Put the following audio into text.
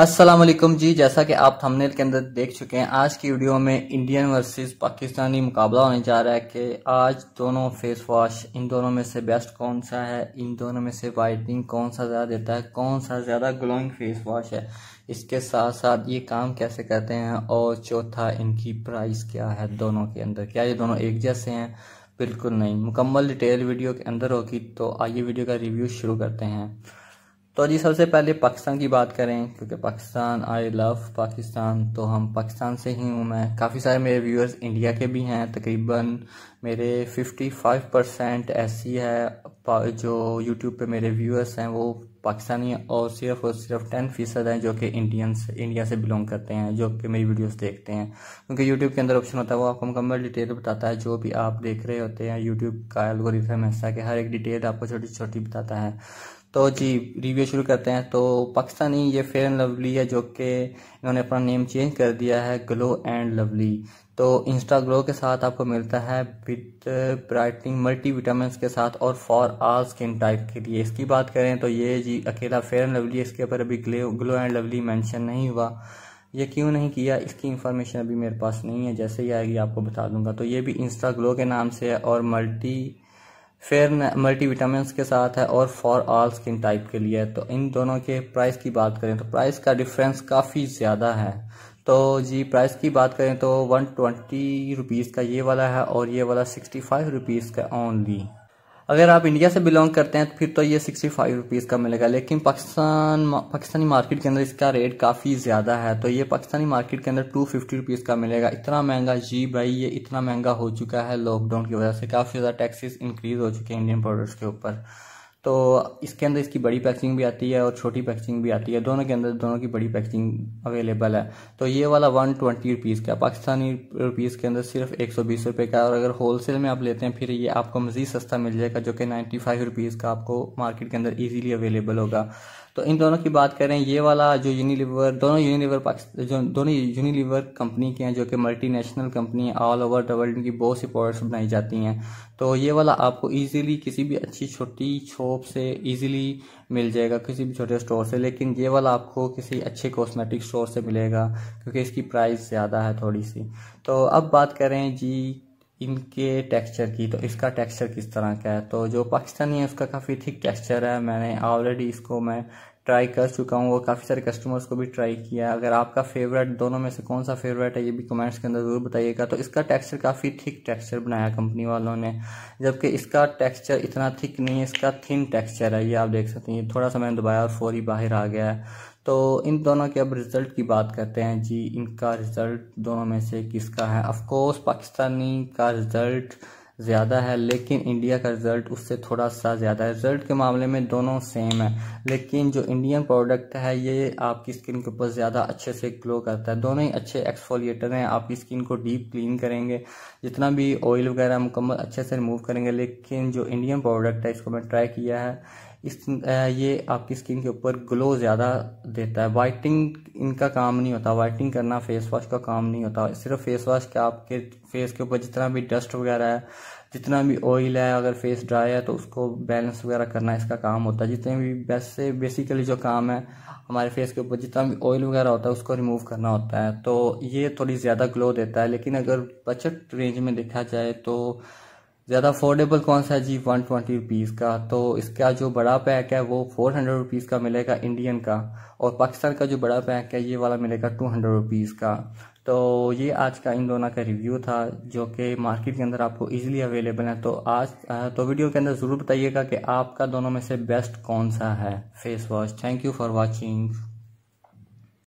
अस्सलाम वालेकुम जी जैसा कि आप थंबनेल के अंदर देख चुके हैं आज की वीडियो में इंडियन वर्सेस पाकिस्तानी मुकाबला होने जा रहा है कि आज दोनों फेस वॉश इन दोनों में से बेस्ट कौन सा है इन दोनों में से वाइटनिंग कौन सा ज़्यादा देता है कौन सा ज़्यादा ग्लोइंग फेस वॉश है इसके साथ साथ ये काम कैसे करते हैं और चौथा इनकी प्राइस क्या है दोनों के अंदर क्या ये दोनों एक जैसे हैं बिल्कुल नहीं मुकम्मल डिटेल वीडियो के अंदर होगी तो आइए वीडियो का रिव्यू शुरू करते हैं तो जी सबसे पहले पाकिस्तान की बात करें क्योंकि पाकिस्तान आई लव पाकिस्तान तो हम पाकिस्तान से ही हूँ मैं काफ़ी सारे मेरे व्यूअर्स इंडिया के भी हैं तकरीबन मेरे 55 परसेंट ऐसी है जो यूट्यूब पे मेरे व्यूअर्स हैं वो पाकिस्तानी और सिर्फ और सिर्फ टेन फीसद हैं जो कि इंडियंस इंडिया से बिलोंग करते हैं जो कि मेरी वीडियोस देखते हैं क्योंकि यूट्यूब के अंदर ऑप्शन होता है वो आपको मुकम्मल डिटेल बताता है जो भी आप देख रहे होते हैं यूट्यूब का एल्गोरिथम ऐसा कि हर एक डिटेल आपको छोटी छोटी बताता है तो जी रिव्यू शुरू करते हैं तो पाकिस्तानी ये फेयर एंड लवली है जो कि इन्होंने अपना नेम चेंज कर दिया है ग्लो एंड लवली तो इंस्टा ग्लो के साथ आपको मिलता है विद ब्राइटनिंग मल्टी विटामिन के साथ और फॉर आल स्किन टाइप के लिए इसकी बात करें तो ये जी अकेला फेयर एंड लवली इसके ऊपर अभी glow glow and lovely mention नहीं हुआ ये क्यों नहीं किया इसकी इन्फॉर्मेशन अभी मेरे पास नहीं है जैसे ही आएगी आपको बता दूंगा तो ये भी इंस्टा ग्लो के नाम से है और मल्टी फेयर मल्टी विटामिन के साथ है और फॉर ऑल स्किन टाइप के लिए है तो इन दोनों के प्राइस की बात करें तो प्राइस का डिफरेंस काफ़ी ज़्यादा है तो जी प्राइस की बात करें तो वन ट्वेंटी रुपीज़ का ये वाला है और ये वाला सिक्सटी फाइव रुपीज़ का ओनली अगर आप इंडिया से बिलोंग करते हैं तो फिर तो ये सिक्सटी फाइव रुपीज़ का मिलेगा लेकिन पाकिस्तान पाकिस्तानी मार्केट के अंदर इसका रेट काफ़ी ज़्यादा है तो ये पाकिस्तानी मार्केट के अंदर टू फिफ्टी रुपीज़ का मिलेगा इतना महंगा जी भाई ये इतना महंगा हो चुका है लॉकडाउन की वजह से काफ़ी ज़्यादा टैक्सेस इंक्रीज़ हो चुके हैं इंडियन प्रोडक्ट्स के ऊपर तो इसके अंदर इसकी बड़ी पैकेजिंग भी आती है और छोटी पैकेजिंग भी आती है दोनों के अंदर दोनों की बड़ी पैकेजिंग अवेलेबल है तो ये वाला वन ट्वेंटी रुपीज़ का पाकिस्तानी रुपीज़ के अंदर सिर्फ एक सौ बीस रुपये का और अगर होलसेल में आप लेते हैं फिर ये आपको मज़ीद सस्ता मिल जाएगा जो कि नाइन्टी फाइव रुपीज़ का आपको मार्केट के अंदर ईजीली अवेलेबल होगा तो इन दोनों की बात करें ये वाला जो यूनिलीवर दोनों यूनिलीवर जो दोनों यूनिलीवर कंपनी के हैं जो कि मल्टीनेशनल कंपनी है ऑल ओवर द वर्ल्ड की बहुत सी प्रोडक्ट्स बनाई जाती हैं तो ये वाला आपको इजीली किसी भी अच्छी छोटी छो शॉप से इजीली मिल जाएगा किसी भी छोटे स्टोर से लेकिन ये वाला आपको किसी अच्छे कॉस्मेटिक स्टोर से मिलेगा क्योंकि इसकी प्राइस ज़्यादा है थोड़ी सी तो अब बात करें जी इनके टेक्सचर की तो इसका टेक्सचर किस तरह का है तो जो पाकिस्तानी है उसका काफ़ी थिक टेक्सचर है मैंने ऑलरेडी इसको मैं ट्राई कर चुका हूँ और काफ़ी सारे कस्टमर्स को भी ट्राई किया अगर आपका फेवरेट दोनों में से कौन सा फेवरेट है ये भी कमेंट्स के अंदर ज़रूर बताइएगा तो इसका टेक्सचर काफ़ी थिक टेक्सचर बनाया कंपनी वालों ने जबकि इसका टेक्सचर इतना थिक नहीं है इसका थिन टेक्सचर है ये आप देख सकते हैं थोड़ा सा मैंने दबाया और फौरी बाहर आ गया है तो इन दोनों के अब रिज़ल्ट की बात करते हैं जी इनका रिज़ल्ट दोनों में से किसका है अफकोर्स पाकिस्तानी का रिज़ल्ट ज़्यादा है लेकिन इंडिया का रिज़ल्ट उससे थोड़ा सा ज़्यादा है रिज़ल्ट के मामले में दोनों सेम है लेकिन जो इंडियन प्रोडक्ट है ये आपकी स्किन के ऊपर ज़्यादा अच्छे से ग्लो करता है दोनों ही अच्छे एक्सफोलिएटर हैं आपकी स्किन को डीप क्लीन करेंगे जितना भी ऑयल वगैरह मुकम्मल अच्छे से रिमूव करेंगे लेकिन जो इंडियन प्रोडक्ट है इसको मैं ट्राई किया है इस ये आपकी स्किन के ऊपर ग्लो ज़्यादा देता है वाइटिंग इनका काम नहीं होता वाइटिंग करना फेस वॉश का काम नहीं होता सिर्फ फेस वॉश के आपके फेस के ऊपर जितना भी डस्ट वगैरह है जितना भी ऑयल है अगर फेस ड्राई है तो उसको बैलेंस वगैरह करना इसका काम होता है जितने भी वैसे बेसिकली जो काम है हमारे फेस के ऊपर जितना भी ऑयल वगैरह होता है उसको रिमूव करना होता है तो ये थोड़ी ज़्यादा ग्लो देता है लेकिन अगर बजट रेंज में देखा जाए तो ज़्यादा अफोर्डेबल कौन सा है जी वन ट्वेंटी रुपीज़ का तो इसका जो बड़ा पैक है वो फोर हंड्रेड रुपीज़ का मिलेगा इंडियन का और पाकिस्तान का जो बड़ा पैक है ये वाला मिलेगा टू हंड्रेड रुपीज़ का तो ये आज का इन दोनों का रिव्यू था जो कि मार्केट के अंदर आपको इजीली अवेलेबल है तो आज तो वीडियो के अंदर ज़रूर बताइएगा कि आपका दोनों में से बेस्ट कौन सा है face wash thank you for watching